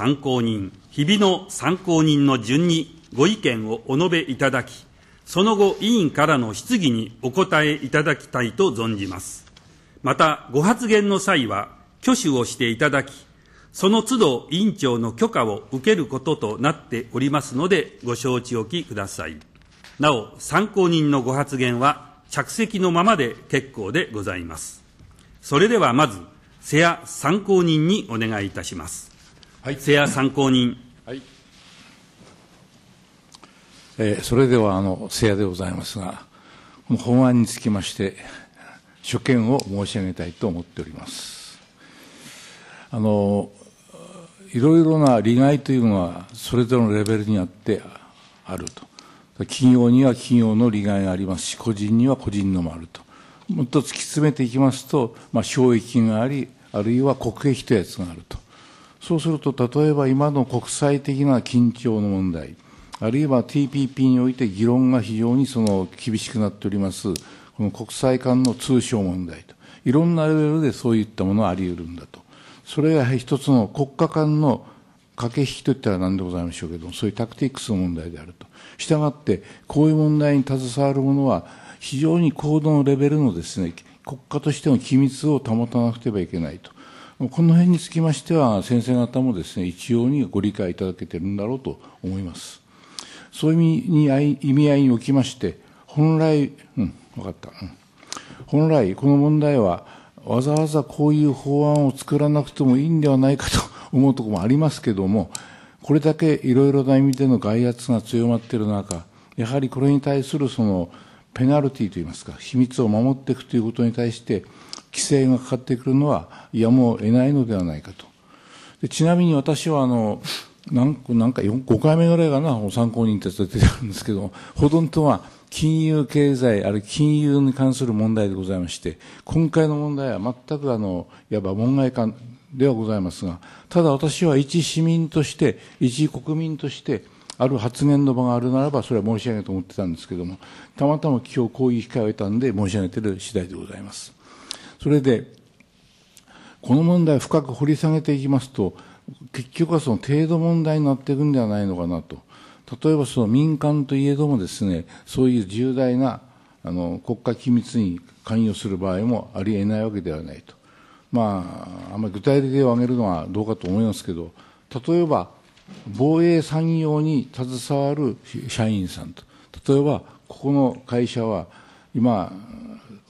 参考人、日々の参考人の順にご意見をお述べいただき、その後、委員からの質疑にお答えいただきたいと存じます。また、ご発言の際は、挙手をしていただき、その都度委員長の許可を受けることとなっておりますので、ご承知おきください。なお、参考人のご発言は、着席のままで結構でございます。それではまず、瀬谷参考人にお願いいたします。はい、世話参考人。はいえー、それではあの世話でございますが、法案につきまして、所見を申し上げたいと思っております。あのいろいろな利害というのは、それぞれのレベルにあってあると、企業には企業の利害がありますし、個人には個人のもあると、もっと突き詰めていきますと、まあ、障壁があり、あるいは国益というやつがあると。そうすると、例えば今の国際的な緊張の問題、あるいは TPP において議論が非常にその厳しくなっております、この国際間の通商問題と、いろんなレベルでそういったものがあり得るんだと。それが一つの国家間の駆け引きといったら何でございましょうけどそういうタクティックスの問題であると。したがって、こういう問題に携わるものは、非常に高度のレベルのですね、国家としての機密を保たなくてはいけないと。この辺につきましては、先生方もですね、一様にご理解いただけてるんだろうと思います。そういう意味意味合いにおきまして、本来、うん、分かった。うん、本来、この問題は、わざわざこういう法案を作らなくてもいいんではないかと思うところもありますけども、これだけいろいろな意味での外圧が強まっている中、やはりこれに対するそのペナルティといいますか、秘密を守っていくということに対して、規制がかかってくるのはやむを得ないのではないかと。でちなみに私はあの、なんか5回目ぐらいかな、参考人って出てるんですけど、ほとんどは金融経済、あるいは金融に関する問題でございまして、今回の問題は全くあの、いわば門外感ではございますが、ただ私は一市民として、一国民として、ある発言の場があるならば、それは申し上げと思ってたんですけども、たまたま今日こういう機会を得たんで申し上げている次第でございます。それで、この問題を深く掘り下げていきますと、結局はその程度問題になっていくんではないのかなと。例えばその民間といえどもですね、そういう重大なあの国家機密に関与する場合もありえないわけではないと。まあ、あんまり具体的例を挙げるのはどうかと思いますけど、例えば、防衛産業に携わる社員さんと。例えば、ここの会社は、今、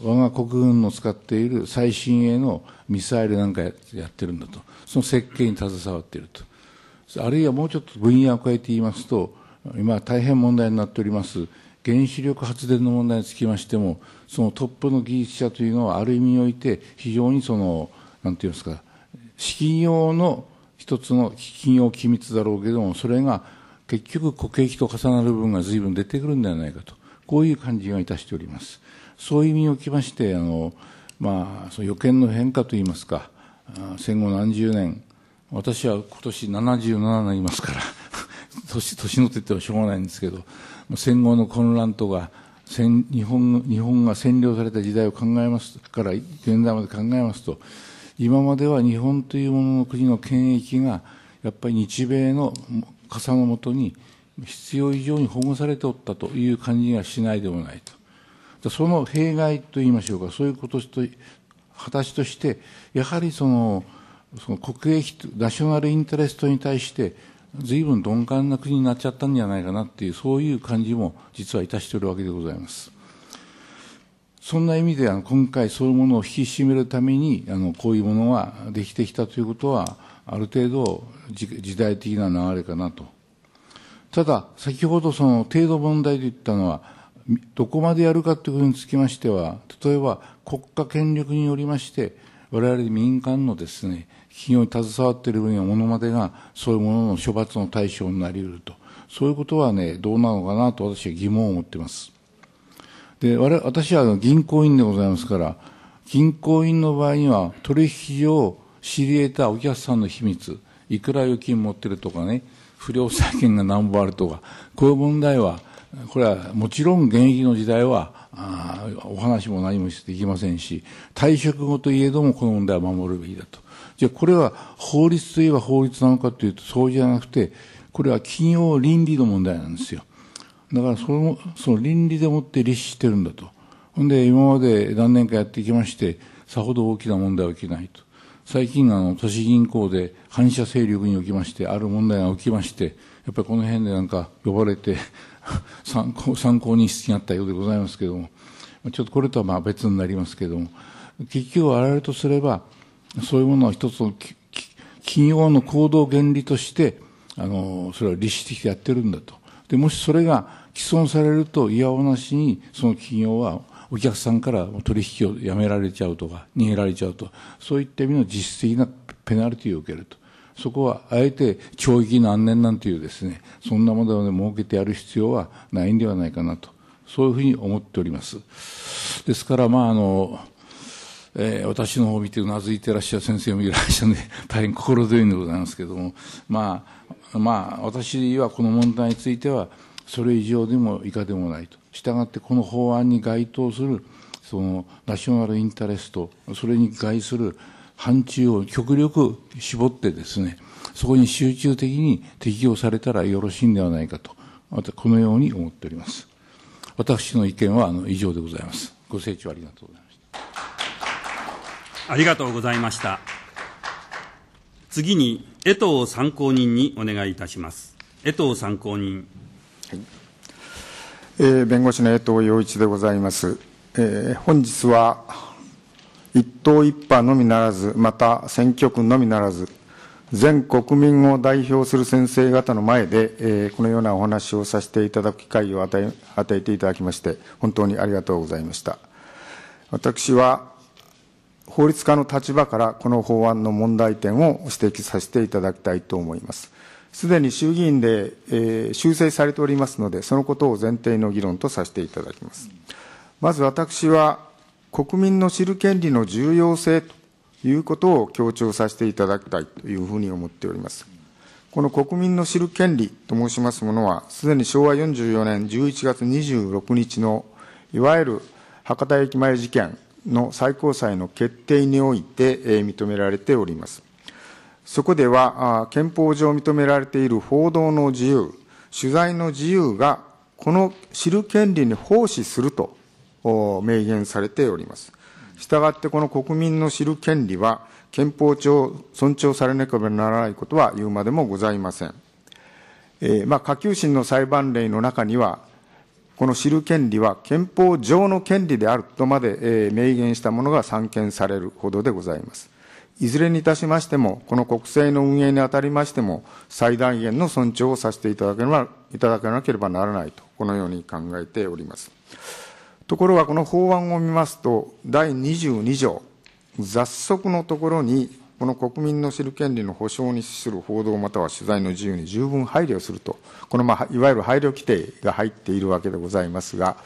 我が国軍の使っている最新鋭のミサイルなんかやってるんだと、その設計に携わっていると、あるいはもうちょっと分野を変えて言いますと、今、大変問題になっております、原子力発電の問題につきましても、そのトップの技術者というのは、ある意味において、非常にその、なんていうんですか、資金用の一つの企業機密だろうけども、それが結局、国益と重なる部分が随分出てくるんではないかと、こういう感じがいたしております。そういう意味におきましてあの、まあ、その予見の変化といいますか戦後何十年私は今年77になりますから 年年のって言ってもしょうがないんですけど戦後の混乱とか戦日本日本が占領された時代を考えますから現在まで考えますと今までは日本というものの国の権益がやっぱり日米の傘のもとに必要以上に保護されておったという感じがしないでもないと。その弊害といいましょうか、そういうことと形として、やはりそのその国益、ナショナルインタレストに対して、随分鈍感な国になっちゃったんじゃないかなっていう、そういう感じも実はいたしているわけでございます。そんな意味で、今回、そういうものを引き締めるために、あのこういうものができてきたということは、ある程度時代的な流れかなと。ただ、先ほどその程度問題と言ったのは、どこまでやるかということにつきましては、例えば国家権力によりまして、我々民間のですね、企業に携わっている分野ものまでが、そういうものの処罰の対象になり得ると。そういうことはね、どうなのかなと私は疑問を持っています。で、我私は銀行員でございますから、銀行員の場合には、取引を知り得たお客さんの秘密、いくら預金持ってるとかね、不良債権が何本あるとか、こういう問題は、これはもちろん現役の時代はあお話も何もしていきませんし退職後といえどもこの問題は守るべきだとじゃあこれは法律といえば法律なのかというとそうじゃなくてこれは企業倫理の問題なんですよだからそのその倫理でもって立してるんだとほんで今まで何年かやってきましてさほど大きな問題は起きないと最近あの都市銀行で反社勢力におきましてある問題が起きましてやっぱりこの辺でなんか呼ばれて参考参考にしてやったようでございますけれどもちょっとこれとはまあ別になりますけれども結局我々とすればそういうものは一つの企業の行動原理としてあのそれは律してきてやってるんだとでもしそれが既存されるといやおなしにその企業はお客さんから取引をやめられちゃうとか逃げられちゃうとそういった意味の実質的なペナルティを受けるとそこはあえて懲役何年なんていうですね、そんなものを、ね、設けてやる必要はないんではないかなと、そういうふうに思っております。ですから、まああのえー、私の方を見てうなずいてらっしゃる先生もいらっしゃるので、大変心強いんでございますけれども、まあ、まあ、私はこの問題については、それ以上でも以下でもないと。したがって、この法案に該当する、そのナショナルインタレスト、それに該する範疇を極力絞ってですね、そこに集中的に適用されたらよろしいんではないかと、またこのように思っております。私の意見はあの以上でございます。ご清聴ありがとうございました。ありがとうございました。次に、江藤参考人にお願いいたします。江藤参考人。はい、えー、弁護士の江藤洋一でございます。えー、本日は一党一派のみならず、また選挙区のみならず、全国民を代表する先生方の前で、えー、このようなお話をさせていただく機会を与え与えていただきまして、本当にありがとうございました。私は法律家の立場からこの法案の問題点を指摘させていただきたいと思います。すでに衆議院で、えー、修正されておりますので、そのことを前提の議論とさせていただきます。まず私は国民の知る権利の重要性ということを強調させていただきたいというふうに思っております。この国民の知る権利と申しますものは、すでに昭和44年11月26日の、いわゆる博多駅前事件の最高裁の決定において、え認められております。そこでは、憲法上認められている報道の自由、取材の自由が、この知る権利に奉仕すると明言されております。したがってこの国民の知る権利は、憲法上尊重されなければならないことは言うまでもございません。えー、まあ、下級審の裁判例の中には、この知る権利は憲法上の権利であるとまで、明言したものが散見されるほどでございます。いずれにいたしましても、この国政の運営にあたりましても、最大限の尊重をさせていただければいただなければならないと、このように考えております。ところがこの法案を見ますと、第22条、雑則のところに、この国民の知る権利の保障に資する報道または取材の自由に十分配慮すると、この、まあ、いわゆる配慮規定が入っているわけでございますが、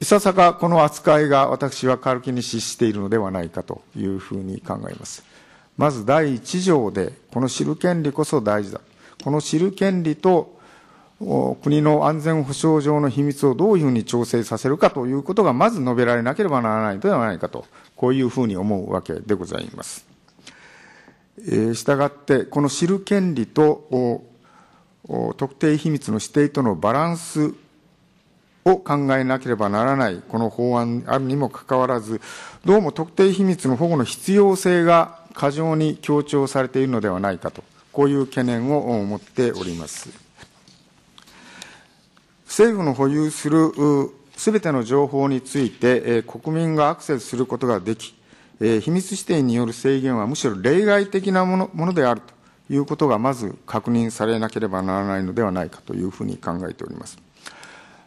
いささかこの扱いが私は軽気に失しているのではないかというふうに考えます。まず第1条で、この知る権利こそ大事だ。この知る権利と国の安全保障上の秘密をどういうふうに調整させるかということが、まず述べられなければならないのではないかと、こういうふうに思うわけでございます。したがって、この知る権利と特定秘密の指定とのバランスを考えなければならない、この法案あるにもかかわらず、どうも特定秘密の保護の必要性が過剰に強調されているのではないかと、こういう懸念を持っております。政府の保有するすべての情報について、国民がアクセスすることができ、秘密指定による制限はむしろ例外的なものものであるということがまず確認されなければならないのではないかというふうに考えております。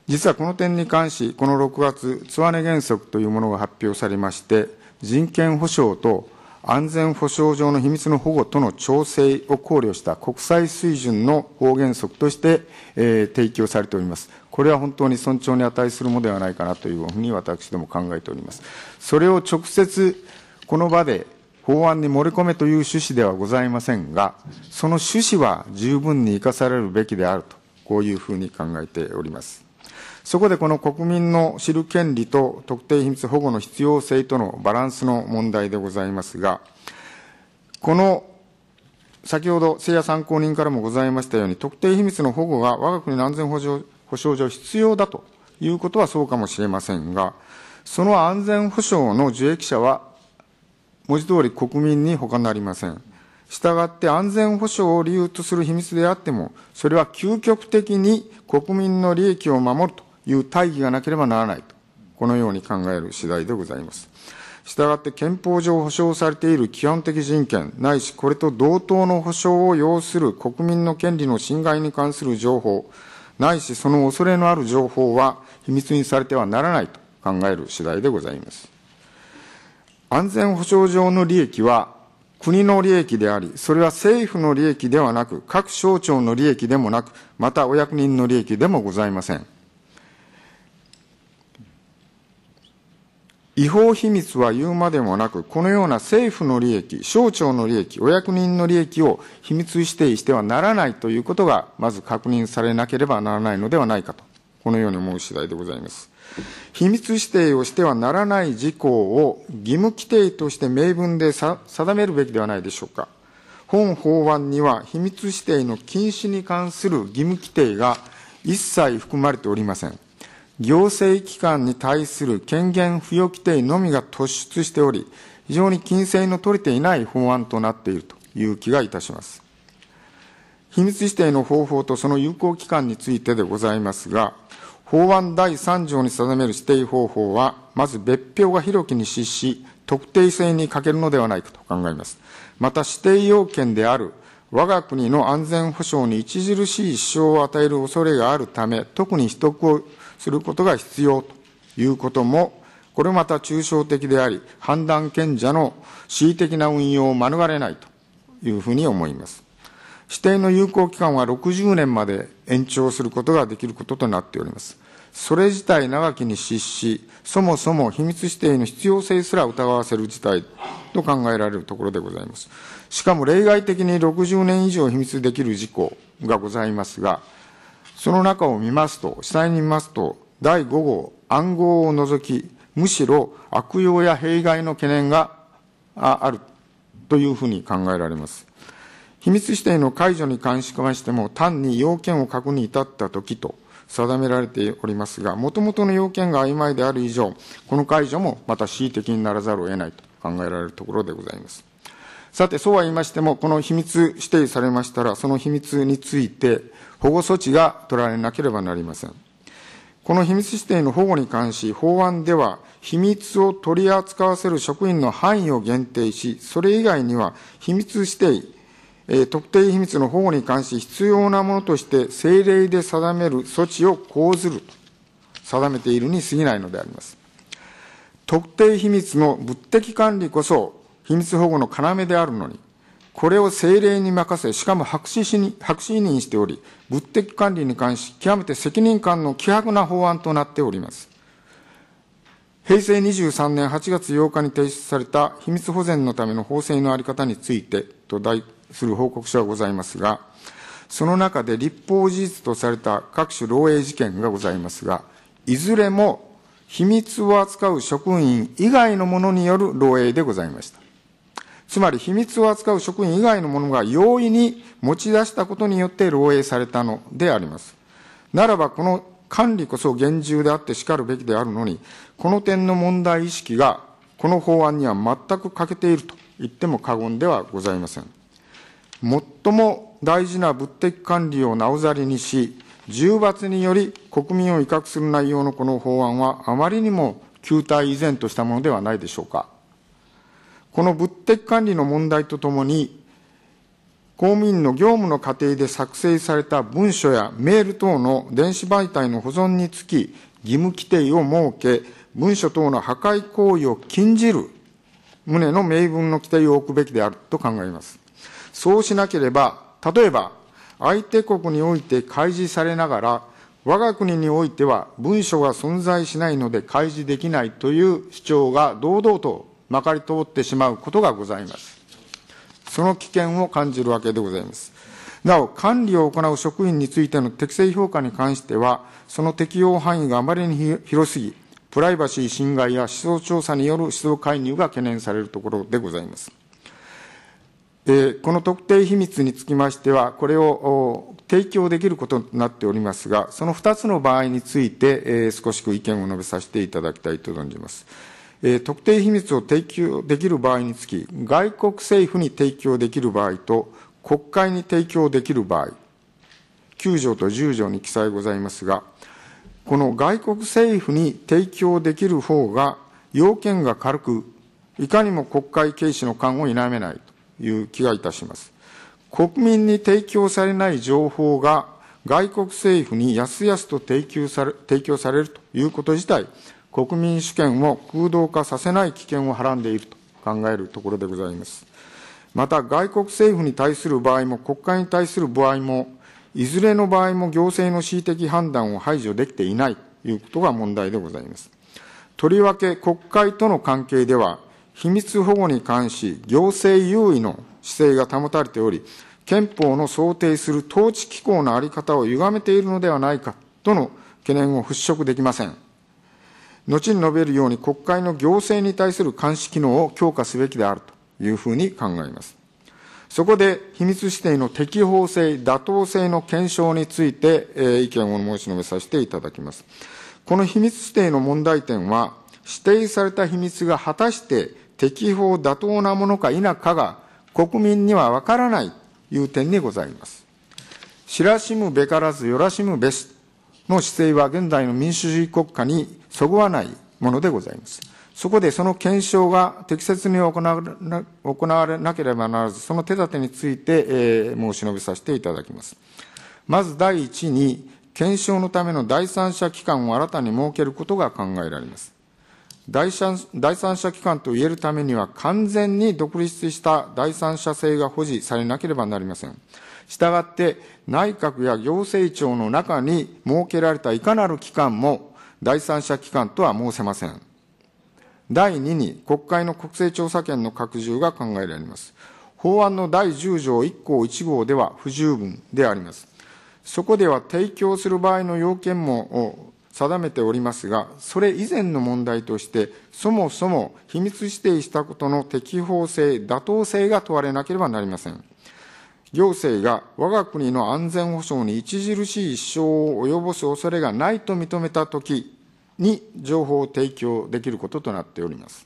実はこの点に関し、この6月、つわね原則というものが発表されまして、人権保障と安全保障上の秘密の保護との調整を考慮した国際水準の法原則として、えー、提供されております。これは本当に尊重に値するものではないかなというふうに私ども考えております。それを直接この場で法案に盛り込めという趣旨ではございませんが、その趣旨は十分に生かされるべきであると、こういうふうに考えております。そこでこの国民の知る権利と特定秘密保護の必要性とのバランスの問題でございますが、この先ほど、聖夜参考人からもございましたように、特定秘密の保護が我が国の安全保障保障上必要だということはそうかもしれませんが、その安全保障の受益者は、文字通り国民に他なりません。したがって安全保障を理由とする秘密であっても、それは究極的に国民の利益を守るという大義がなければならないと、このように考える次第でございます。したがって憲法上保障されている基本的人権、ないしこれと同等の保障を要する国民の権利の侵害に関する情報、ないしその恐れのある情報は秘密にされてはならないと考える次第でございます。安全保障上の利益は国の利益であり、それは政府の利益ではなく、各省庁の利益でもなく、またお役人の利益でもございません。違法秘密は言うまでもなく、このような政府の利益、省庁の利益、お役人の利益を秘密指定してはならないということが、まず確認されなければならないのではないかと、このように思う次第でございます。秘密指定をしてはならない事項を義務規定として明文で定めるべきではないでしょうか。本法案には秘密指定の禁止に関する義務規定が一切含まれておりません。行政機関に対する権限付与規定のみが突出しており、非常に金銭の取れていない法案となっているという気がいたします。秘密指定の方法とその有効期間についてでございますが、法案第3条に定める指定方法は、まず別表が広きに失し、特定性に欠けるのではないかと考えます。また指定要件である我が国の安全保障に著しい支障を与える恐れがあるため、特に秘匿をすることが必要ということも、これまた抽象的であり、判断権者の恣意的な運用を免れないというふうに思います。指定の有効期間は60年まで延長することができることとなっております。それ自体長きに失し、そもそも秘密指定の必要性すら疑わせる事態と考えられるところでございます。しかも例外的に60年以上秘密できる事項がございますが、その中を見ますと、下に見ますと、第5号、暗号を除き、むしろ悪用や弊害の懸念があるというふうに考えられます。秘密指定の解除に関しましても、単に要件を確認に至ったときと定められておりますが、もともとの要件が曖昧である以上、この解除もまた恣意的にならざるを得ないと考えられるところでございます。さて、そうは言いましても、この秘密指定されましたら、その秘密について保護措置が取られなければなりません。この秘密指定の保護に関し、法案では、秘密を取り扱わせる職員の範囲を限定し、それ以外には、秘密指定、え特定秘密の保護に関し、必要なものとして、政令で定める措置を講ずると定めているに過ぎないのであります。特定秘密の物的管理こそ、秘密保護の要であるのに、これを政令に任せ、しかも白紙しに白紙委任しており、物的管理に関し、極めて責任感の希薄な法案となっております。平成23年8月8日に提出された秘密保全のための法制の在り方についてと題する報告書がございますが、その中で立法事実とされた各種漏洩事件がございますが、いずれも秘密を扱う職員以外の者による漏洩でございました。つまり秘密を扱う職員以外の者が容易に持ち出したことによって漏洩されたのであります。ならば、この管理こそ厳重であってしかるべきであるのに、この点の問題意識が、この法案には全く欠けていると言っても過言ではございません。最も大事な物的管理をなおざりにし、重罰により国民を威嚇する内容のこの法案は、あまりにも旧態依然としたものではないでしょうか。この物的管理の問題とともに、公務員の業務の過程で作成された文書やメール等の電子媒体の保存につき、義務規定を設け、文書等の破壊行為を禁じる旨の明文の規定を置くべきであると考えます。そうしなければ、例えば、相手国において開示されながら、我が国においては文書が存在しないので開示できないという主張が堂々とまかり通ってしまうことがございます。その危険を感じるわけでございます。なお、管理を行う職員についての適正評価に関しては、その適用範囲があまりに広すぎ、プライバシー侵害や思想調査による思想介入が懸念されるところでございます。えー、この特定秘密につきましては、これを提供できることになっておりますが、その2つの場合について、えー、少しく意見を述べさせていただきたいと存じます。えー、特定秘密を提供できる場合につき、外国政府に提供できる場合と、国会に提供できる場合、9条と10条に記載ございますが、この外国政府に提供できる方が要件が軽く、いかにも国会軽視の感を否めないという気がいたします。国民に提供されない情報が外国政府にやすやすと提供され提供されるということ自体、国民主権を空洞化させない危険をはらんでいると考えるところでございます。また、外国政府に対する場合も、国会に対する場合も、いずれの場合も行政の恣意的判断を排除できていないということが問題でございます。とりわけ国会との関係では、秘密保護に関し、行政優位の姿勢が保たれており、憲法の想定する統治機構のあり方を歪めているのではないかとの懸念を払拭できません。後に述べるように国会の行政に対する監視機能を強化すべきであるというふうに考えます。そこで、秘密指定の適法性、妥当性の検証について、えー、意見を申し述べさせていただきます。この秘密指定の問題点は、指定された秘密が果たして適法妥当なものか否かが国民にはわからないという点にございます。知らしむべからずよらしむべしの姿勢は現代の民主主義国家にそぐわないものでございます。そこでその検証が適切に行われなければならず、その手立てについて、えー、申し述べさせていただきます。まず第一に、検証のための第三者機関を新たに設けることが考えられます。第三第三者機関と言えるためには、完全に独立した第三者性が保持されなければなりません。したがって内閣や行政庁の中に設けられたいかなる機関も第三者機関とは申せません。第2に国会の国政調査権の拡充が考えられます。法案の第10条1項1号では不十分であります。そこでは提供する場合の要件も定めておりますが、それ以前の問題として、そもそも秘密指定したことの適法性、妥当性が問われなければなりません。行政が我が国の安全保障に著しい支障を及ぼす恐れがないと認めたときに情報を提供できることとなっております。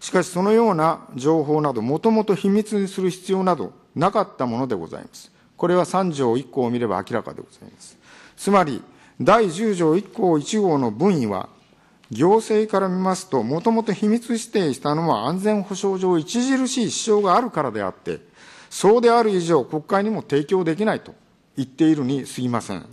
しかし、そのような情報など、もともと秘密にする必要などなかったものでございます。これは3条1項を見れば明らかでございます。つまり、第10条1項1号の分位は、行政から見ますと、もともと秘密指定したのは安全保障上著しい支障があるからであって、そうである以上、国会にも提供できないと言っているにすぎません。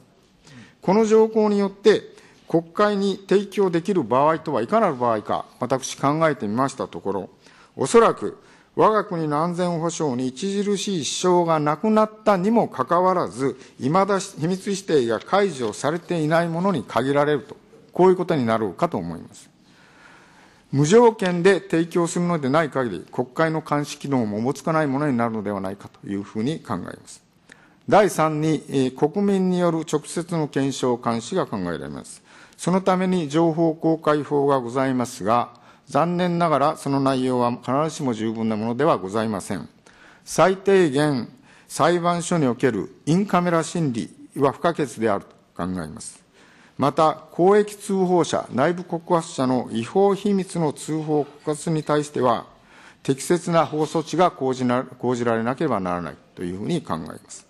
この条項によって、国会に提供できる場合とはいかなる場合か、私考えてみましたところ、おそらく我が国の安全保障に著しい支障がなくなったにもかかわらず、いまだ秘密指定が解除されていないものに限られると、こういうことになろうかと思います。無条件で提供するのでない限り、国会の監視機能もおぼつかないものになるのではないかというふうに考えます。第3に、国民による直接の検証監視が考えられます。そのために情報公開法がございますが、残念ながらその内容は必ずしも十分なものではございません。最低限、裁判所におけるインカメラ審理は不可欠であると考えます。また、公益通報者、内部告発者の違法秘密の通報告発に対しては、適切な法措置が講じな講じられなければならないというふうに考えます。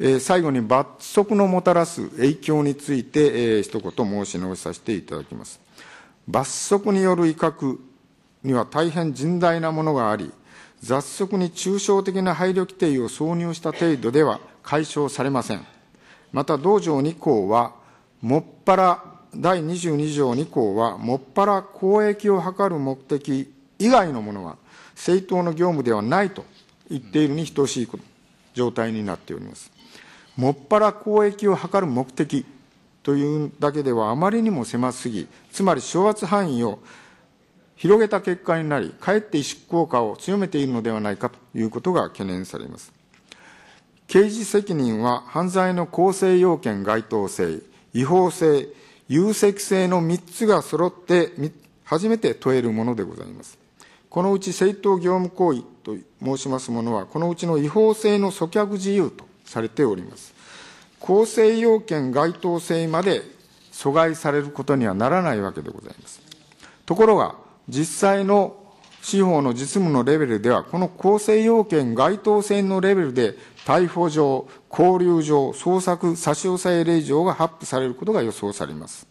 えー、最後に罰則のもたらす影響について、えー、一言申し述べさせていただきます。罰則による威嚇には大変甚大なものがあり、雑則に抽象的な配慮規定を挿入した程度では解消されません。また、道場2項は、もっぱら第22条2項は、もっぱら公益を図る目的以外のものは、政党の業務ではないと言っているに等しい状態になっております。もっぱら公益を図る目的というだけではあまりにも狭すぎ、つまり掌握範囲を広げた結果になり、かえって萎縮効果を強めているのではないかということが懸念されます。刑事責任は犯罪の構成要件該当性、違法性、有責性の3つが揃って、初めて問えるものでございます。このうち正当業務行為と申しますものは、このうちの違法性の阻却自由とされております。構成要件該当性まで阻害されることにはならないわけでございます。ところが、実際の司法の実務のレベルでは、この構成要件該当性のレベルで逮捕状、拘留状、捜索、差し押さえ令状が発布されることが予想されます。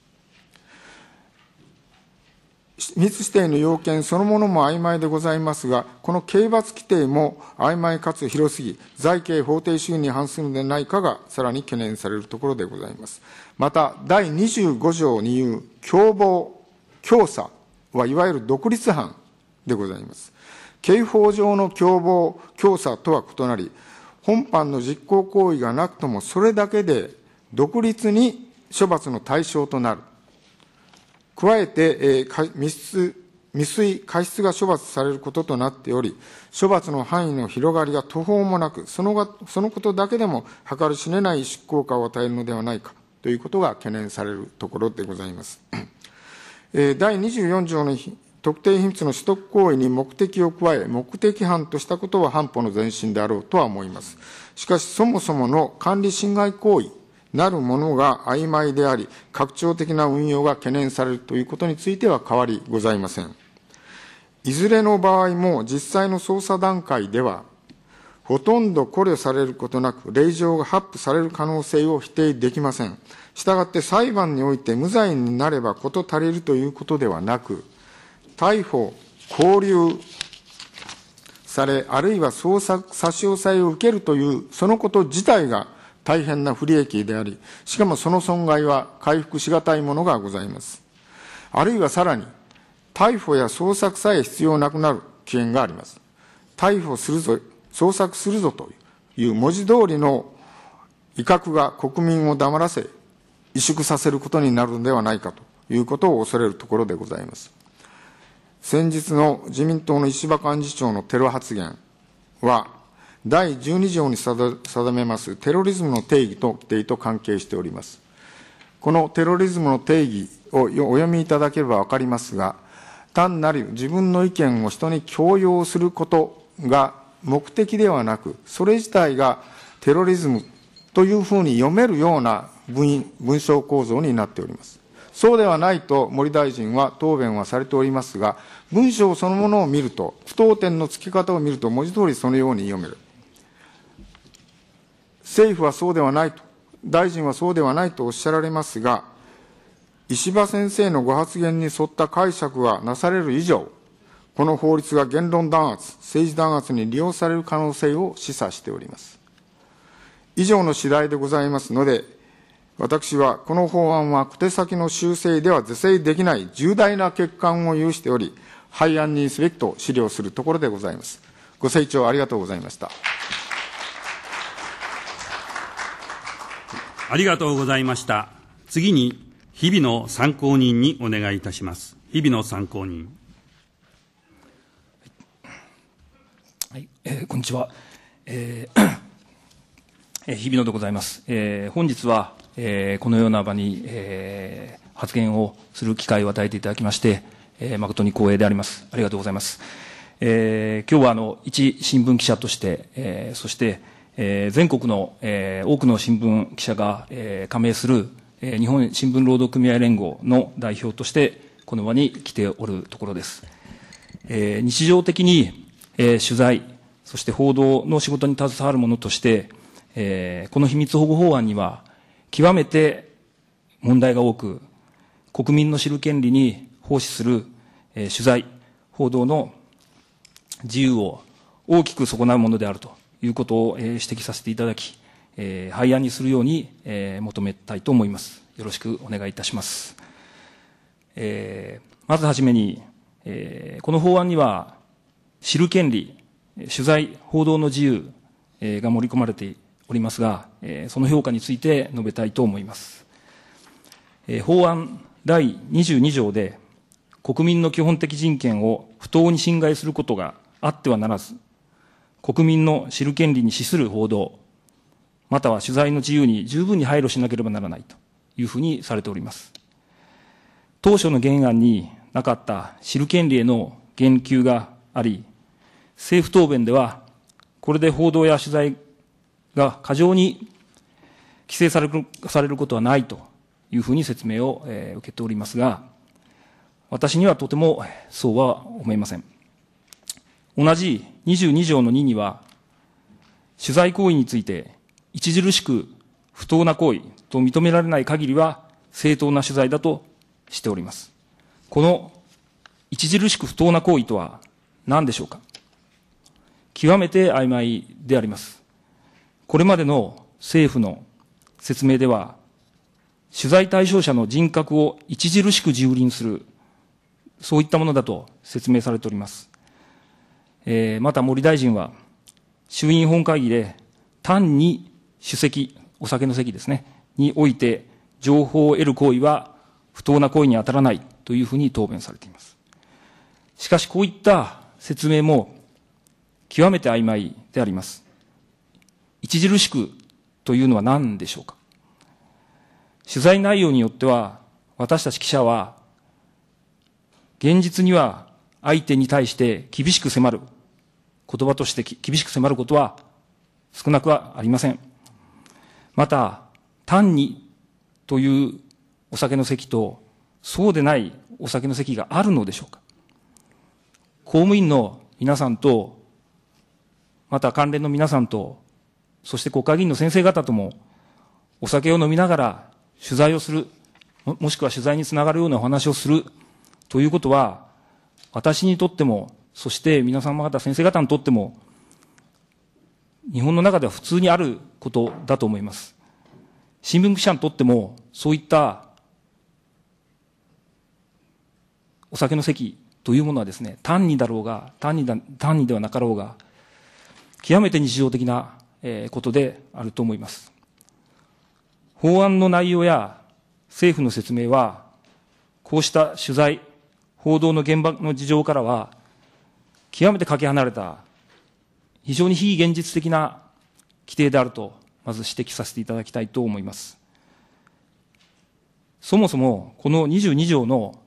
密指定の要件そのものも曖昧でございますが、この刑罰規定も曖昧かつ広すぎ、財刑法定主義に反するのではないかがさらに懸念されるところでございます。また、第25条に言う共謀、共査はいわゆる独立犯でございます。刑法上の共謀、共査とは異なり、本般の実行行為がなくともそれだけで独立に処罰の対象となる。加えて、えー、未遂未遂、過失が処罰されることとなっており、処罰の範囲の広がりが途方もなく、そのがそのことだけでも計り知れない執行化を与えるのではないかということが懸念されるところでございます。えー、第24条の特定秘密の取得行為に目的を加え、目的犯としたことは半歩の前進であろうとは思います。しかし、そもそもの管理侵害行為なるものが曖昧であり、拡張的な運用が懸念されるということについては変わりございません。いずれの場合も実際の捜査段階では、ほとんど考慮されることなく、令状が発布される可能性を否定できません。したがって裁判において無罪になれば事足りるということではなく、逮捕、拘留され、あるいは捜索差し押さえを受けるという、そのこと自体が大変な不利益であり、しかもその損害は回復し難いものがございます。あるいはさらに、逮捕や捜索さえ必要なくなる危険があります。逮捕するぞ、捜索するぞという文字通りの威嚇が国民を黙らせ、萎縮させることになるのではないかということを恐れるところでございます。先日の自民党の石破幹事長のテロ発言は、第12条に定めますテロリズムの定義と規定と関係しております。このテロリズムの定義をお読みいただければ分かりますが、単なる自分の意見を人に強要することが目的ではなく、それ自体がテロリズムというふうに読めるような文章構造になっております。そうではないと森大臣は答弁はされておりますが、文章そのものを見ると、不当点の付き方を見ると、文字通りそのように読める。政府はそうではないと、大臣はそうではないとおっしゃられますが、石破先生のご発言に沿った解釈がなされる以上、この法律が言論弾圧、政治弾圧に利用される可能性を示唆しております。以上の次第でございますので、私はこの法案は小手先の修正では是正できない重大な欠陥を有しており、廃案にすべきと資料するところでございます。ご清聴ありがとうございました。ありがとうございました。次に、日々の参考人にお願いいたします。日々の参考人。はい、えー、こんにちは。えー、日々のでございます。えー、本日はえー、このような場に、えー、発言をする機会を与えていただきまして、えー、誠に光栄であります。ありがとうございます。えー、今日はあの一新聞記者として、えー、そして、えー、全国の、えー、多くの新聞記者が、えー、加盟する、えー、日本新聞労働組合連合の代表としてこの場に来ておるところです。えー、日常的に、えー、取材、そして報道の仕事に携わる者として、えー、この秘密保護法案には、極めて問題が多く、国民の知る権利に奉仕する、えー、取材、報道の自由を大きく損なうものであるということを、えー、指摘させていただき、えー、廃案にするように、えー、求めたいと思います。よろしくお願いいたします。えー、まずはじめに、えー、この法案には、知る権利、取材、報道の自由、えー、が盛り込まれておりますが、その評価について述べたいと思います。法案第22条で、国民の基本的人権を不当に侵害することがあってはならず、国民の知る権利に資する報道、または取材の自由に十分に配慮しなければならないというふうにされております。当初の原案になかった知る権利への言及があり、政府答弁では、これで報道や取材が過剰に規制されるされることはないというふうに説明を、えー、受けておりますが、私にはとてもそうは思いません。同じ22条の2には、取材行為について、著しく不当な行為と認められない限りは、正当な取材だとしております。この著しく不当な行為とは何でしょうか極めて曖昧であります。これまでの政府の説明では、取材対象者の人格を著しく蹂躙する、そういったものだと説明されております。えー、また森大臣は、衆院本会議で単に主席、お酒の席ですね、において情報を得る行為は不当な行為に当たらないというふうに答弁されています。しかしこういった説明も極めて曖昧であります。著しくというのは何でしょうか取材内容によっては、私たち記者は、現実には相手に対して厳しく迫る、言葉として厳しく迫ることは少なくはありません。また、単にというお酒の席と、そうでないお酒の席があるのでしょうか公務員の皆さんと、また関連の皆さんと、そして国会議員の先生方とも、お酒を飲みながら取材をする、もしくは取材につながるようなお話をするということは、私にとっても、そして皆様方、先生方にとっても、日本の中では普通にあることだと思います。新聞記者にとっても、そういったお酒の席というものはですね、単にだろうが、単にだ単にではなかろうが、極めて日常的なことであると思います。法案の内容や政府の説明は、こうした取材、報道の現場の事情からは、極めてかけ離れた、非常に非現実的な規定であると、まず指摘させていただきたいと思います。そもそも、この22条の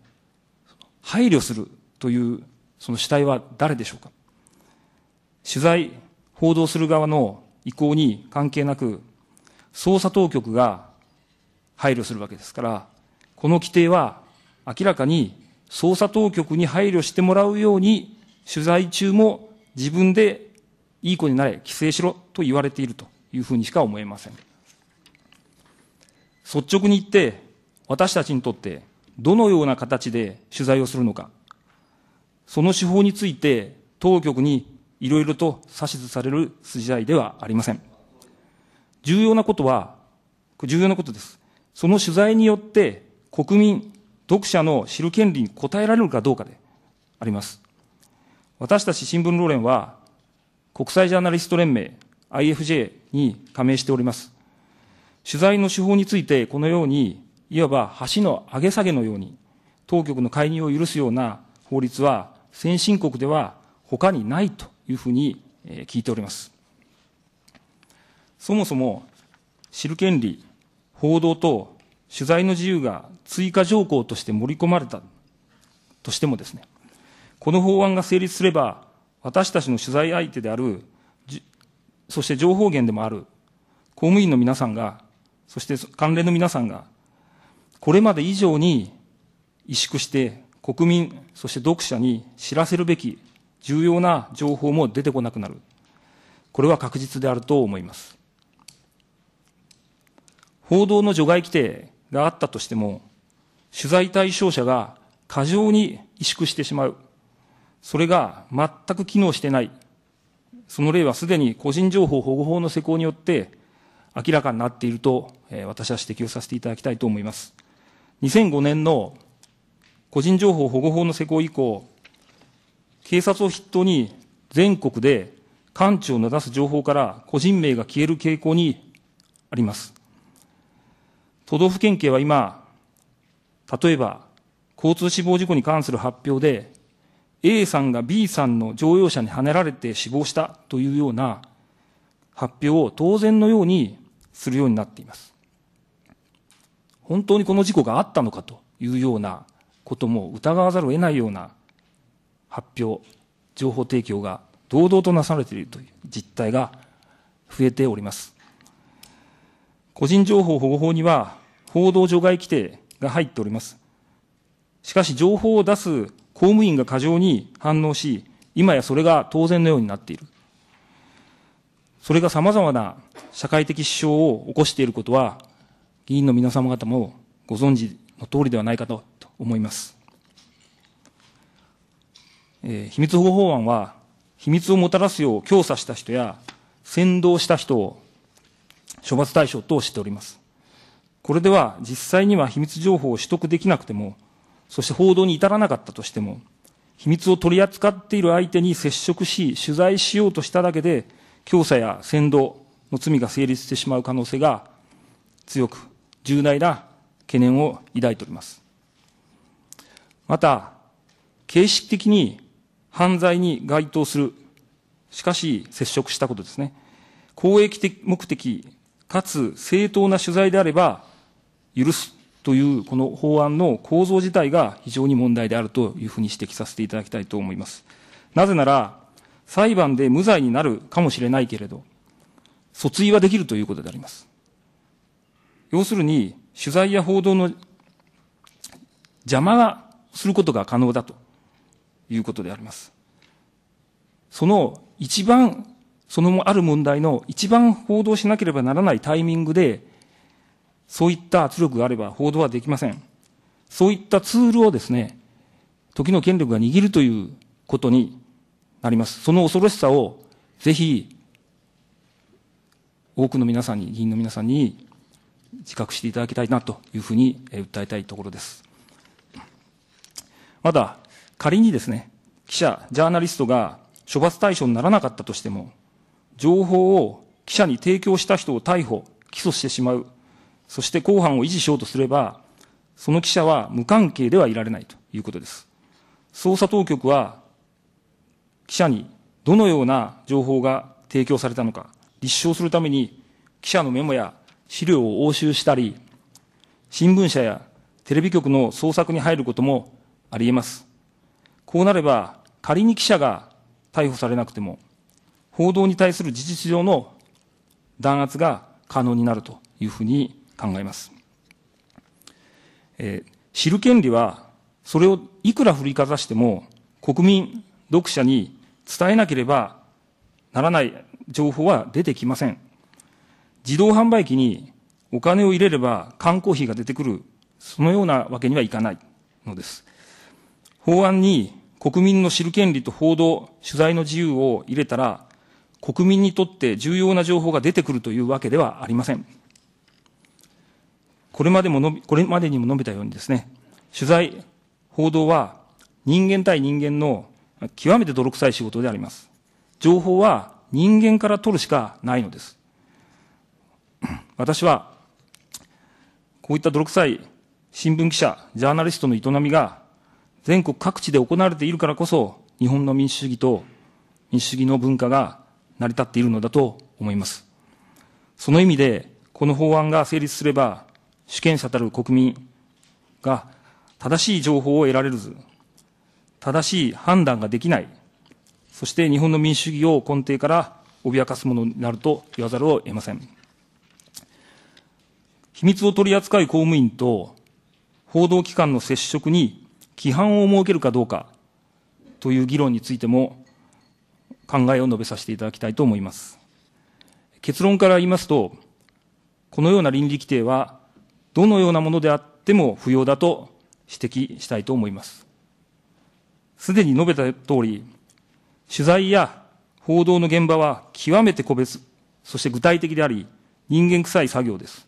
配慮するというその主体は誰でしょうか取材、報道する側の意向に関係なく、捜査当局が配慮するわけですから、この規定は明らかに捜査当局に配慮してもらうように、取材中も自分でいい子になれ、帰省しろと言われているというふうにしか思えません。率直に言って、私たちにとってどのような形で取材をするのか、その手法について当局にいろいろと指図される筋合いではありません。重要なことは、重要なことです。その取材によって国民、読者の知る権利に応えられるかどうかであります。私たち新聞労連は、国際ジャーナリスト連盟 IFJ に加盟しております。取材の手法について、このように、いわば橋の上げ下げのように、当局の介入を許すような法律は、先進国では他にないというふうに聞いております。そもそも知る権利、報道と取材の自由が追加条項として盛り込まれたとしてもですね、この法案が成立すれば、私たちの取材相手である、そして情報源でもある公務員の皆さんが、そして関連の皆さんが、これまで以上に萎縮して国民、そして読者に知らせるべき重要な情報も出てこなくなる。これは確実であると思います。報道の除外規定があったとしても、取材対象者が過剰に萎縮してしまう。それが全く機能してない。その例はすでに個人情報保護法の施行によって明らかになっていると、え私は指摘をさせていただきたいと思います。2005年の個人情報保護法の施行以降、警察を筆頭に全国で官庁の出す情報から個人名が消える傾向にあります。都道府県警は今、例えば交通死亡事故に関する発表で、A さんが B さんの乗用車にはねられて死亡したというような発表を当然のようにするようになっています。本当にこの事故があったのかというようなことも疑わざるを得ないような発表、情報提供が堂々となされているという実態が増えております。個人情報保護法には報道除外規定が入っております。しかし情報を出す公務員が過剰に反応し、今やそれが当然のようになっている。それが様々な社会的支障を起こしていることは、議員の皆様方もご存知の通りではないかと思います。えー、秘密保護法案は、秘密をもたらすよう強査した人や、扇動した人を処罰対象としております。これでは実際には秘密情報を取得できなくても、そして報道に至らなかったとしても、秘密を取り扱っている相手に接触し、取材しようとしただけで、強査や扇動の罪が成立してしまう可能性が強く、重大な懸念を抱いております。また、形式的に犯罪に該当する、しかし接触したことですね。公益的目的、かつ正当な取材であれば許すというこの法案の構造自体が非常に問題であるというふうに指摘させていただきたいと思います。なぜなら、裁判で無罪になるかもしれないけれど、訴追はできるということであります。要するに、取材や報道の邪魔がすることが可能だということであります。その一番、そのある問題の一番報道しなければならないタイミングで、そういった圧力があれば報道はできません。そういったツールをですね、時の権力が握るということになります。その恐ろしさを、ぜひ、多くの皆さんに、議員の皆さんに自覚していただきたいなというふうに訴えたいところです。まだ、仮にですね、記者、ジャーナリストが処罰対象にならなかったとしても、情報を記者に提供した人を逮捕、起訴してしまう、そして公判を維持しようとすれば、その記者は無関係ではいられないということです。捜査当局は、記者にどのような情報が提供されたのか、立証するために、記者のメモや資料を押収したり、新聞社やテレビ局の捜索に入ることもあり得ます。こうなれば、仮に記者が逮捕されなくても、報道に対する事実上の弾圧が可能になるというふうに考えます。えー、知る権利は、それをいくら振りかざしても、国民、読者に伝えなければならない情報は出てきません。自動販売機にお金を入れれば缶コーヒーが出てくる、そのようなわけにはいかないのです。法案に国民の知る権利と報道、取材の自由を入れたら、国民にとって重要な情報が出てくるというわけではありません。これまでもこれまでにも述べたようにですね、取材、報道は人間対人間の極めて泥臭い仕事であります。情報は人間から取るしかないのです。私は、こういった泥臭い新聞記者、ジャーナリストの営みが全国各地で行われているからこそ、日本の民主主義と民主主義の文化が成り立っているのだと思います。その意味で、この法案が成立すれば、主権者たる国民が正しい情報を得られず、正しい判断ができない、そして日本の民主主義を根底から脅かすものになると言わざるを得ません。秘密を取り扱う公務員と報道機関の接触に規範を設けるかどうかという議論についても考えを述べさせていただきたいと思います。結論から言いますと、このような倫理規定はどのようなものであっても不要だと指摘したいと思います。すでに述べた通り、取材や報道の現場は極めて個別、そして具体的であり、人間臭い作業です。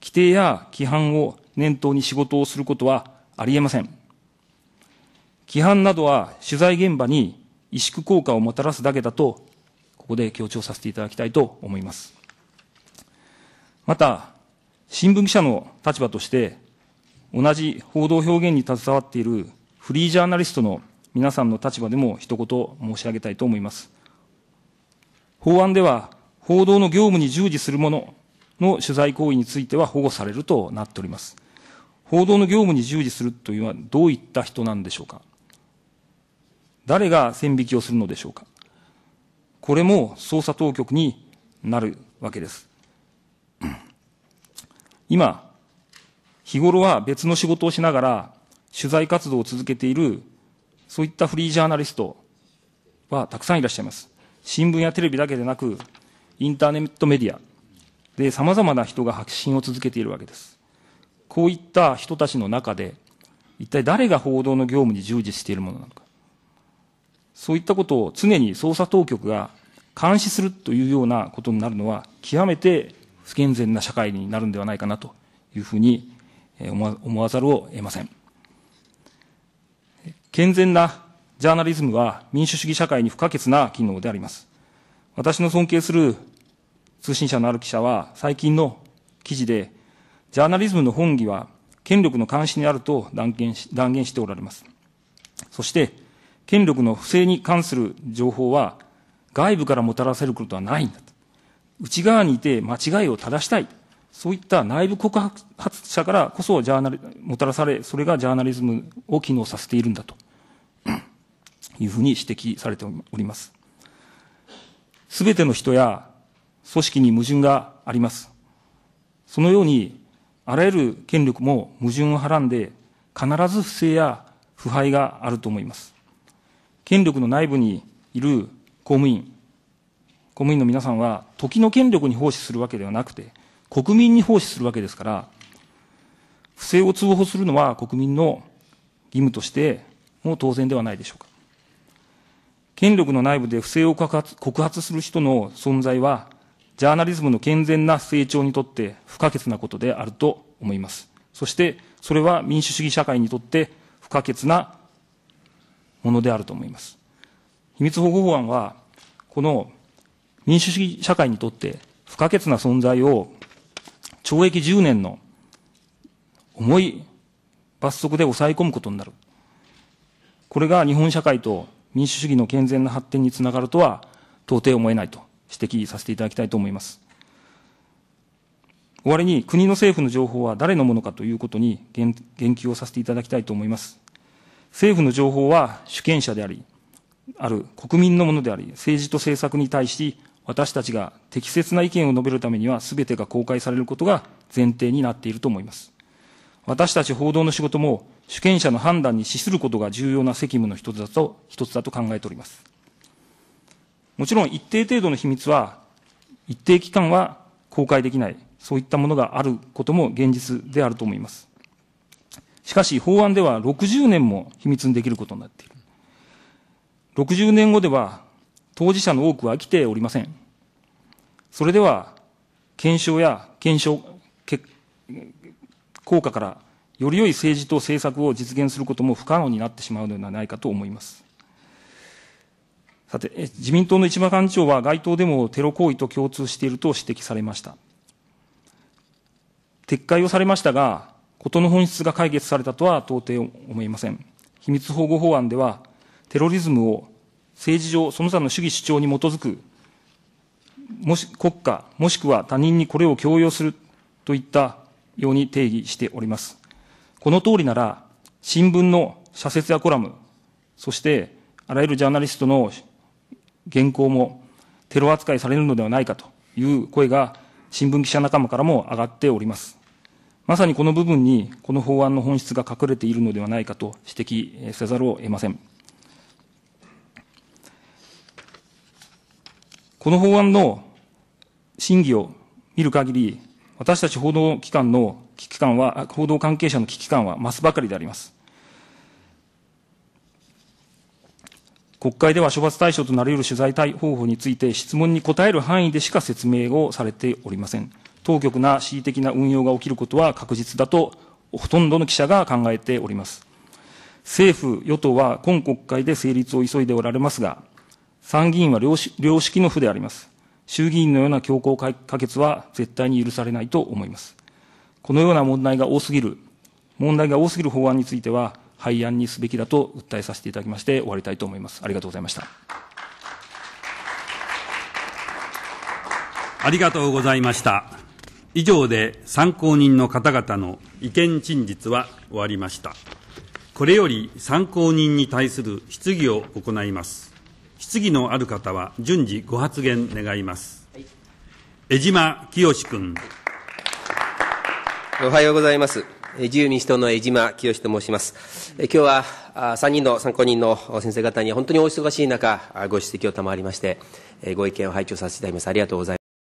規定や規範を念頭に仕事をすることはありえません。規範などは取材現場に萎縮効果をもたらすだけだと、ここで強調させていただきたいと思います。また、新聞記者の立場として、同じ報道表現に携わっているフリージャーナリストの皆さんの立場でも一言申し上げたいと思います。法案では、報道の業務に従事する者の取材行為については保護されるとなっております。報道の業務に従事するというのはどういった人なんでしょうか。誰が線引きをするのでしょうか。これも捜査当局になるわけです。今、日頃は別の仕事をしながら取材活動を続けている、そういったフリージャーナリストはたくさんいらっしゃいます。新聞やテレビだけでなく、インターネットメディアで様々な人が発信を続けているわけです。こういった人たちの中で、一体誰が報道の業務に従事しているものなのか。そういったことを常に捜査当局が監視するというようなことになるのは、極めて不健全な社会になるんではないかなというふうに思わざるを得ません。健全なジャーナリズムは民主主義社会に不可欠な機能であります。私の尊敬する通信社のある記者は最近の記事で、ジャーナリズムの本義は権力の監視にあると断言し断言しておられます。そして、権力の不正に関する情報は、外部からもたらされることはないんだと。内側にいて間違いを正したい。そういった内部告発者からこそジャーナリ、もたらされ、それがジャーナリズムを機能させているんだと。いうふうに指摘されております。すべての人や組織に矛盾があります。そのように、あらゆる権力も矛盾をはらんで、必ず不正や腐敗があると思います。権力の内部にいる公務員、公務員の皆さんは、時の権力に奉仕するわけではなくて、国民に奉仕するわけですから、不正を通報するのは国民の義務としても当然ではないでしょうか。権力の内部で不正を告発する人の存在は、ジャーナリズムの健全な成長にとって不可欠なことであると思います。そして、それは民主主義社会にとって不可欠なものであると思います。秘密保護法案は、この民主主義社会にとって不可欠な存在を懲役10年の重い罰則で抑え込むことになる。これが日本社会と民主主義の健全な発展につながるとは到底思えないと指摘させていただきたいと思います。終わりに国の政府の情報は誰のものかということに言及をさせていただきたいと思います。政府の情報は主権者であり、ある国民のものであり、政治と政策に対し、私たちが適切な意見を述べるためには、すべてが公開されることが前提になっていると思います。私たち報道の仕事も、主権者の判断に資することが重要な責務の一つだと、一つだと考えております。もちろん一定程度の秘密は、一定期間は公開できない、そういったものがあることも現実であると思います。しかし法案では60年も秘密にできることになっている。60年後では当事者の多くは来ておりません。それでは検証や検証効果からより良い政治と政策を実現することも不可能になってしまうのではないかと思います。さて、自民党の一番幹事長は街頭でもテロ行為と共通していると指摘されました。撤回をされましたが、事の本質が解決されたとは到底思いません。秘密保護法案では、テロリズムを政治上その他の主義主張に基づく、もし国家、もしくは他人にこれを強要するといったように定義しております。この通りなら、新聞の社説やコラム、そしてあらゆるジャーナリストの原稿もテロ扱いされるのではないかという声が新聞記者仲間からも上がっております。まさにこの部分に、この法案の本質が隠れているのではないかと指摘せざるを得ません。この法案の審議を見る限り、私たち報道機関の危機感は、報道関係者の危機感は増すばかりであります。国会では処罰対象となり得る取材方法について質問に答える範囲でしか説明をされておりません。当局な恣意的な運用が起きることは確実だと、ほとんどの記者が考えております。政府、与党は今国会で成立を急いでおられますが、参議院は良識の府であります。衆議院のような強行可決は絶対に許されないと思います。このような問題が多すぎる、問題が多すぎる法案については、廃案にすべきだと訴えさせていただきまして、終わりたいと思います。ありがとうございました。ありがとうございました。以上で参考人の方々の意見陳述は終わりました。これより参考人に対する質疑を行います。質疑のある方は順次ご発言願います。江島清君。おはようございます。自由民主党の江島清と申します。今日は3人の参考人の先生方に本当にお忙しい中、ご出席を賜りまして、ご意見を拝聴させていただきます。ありがとうございます。